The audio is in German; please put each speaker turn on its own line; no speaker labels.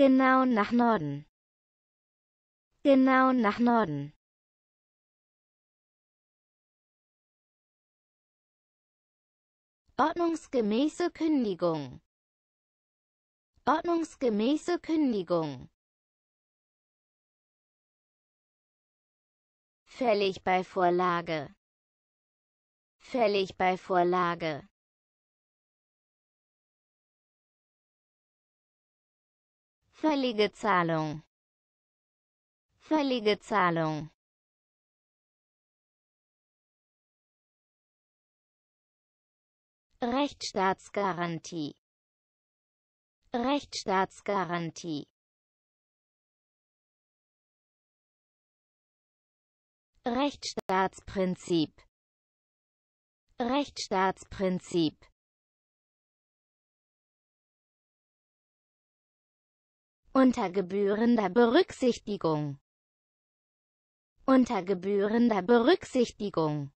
Genau nach Norden. Genau nach Norden. Ordnungsgemäße Kündigung. Ordnungsgemäße Kündigung. Fällig bei Vorlage. Fällig bei Vorlage. Völlige Zahlung. Völlige Zahlung. Rechtsstaatsgarantie. Rechtsstaatsgarantie. Rechtsstaatsprinzip. Rechtsstaatsprinzip. unter gebührender Berücksichtigung unter gebührender Berücksichtigung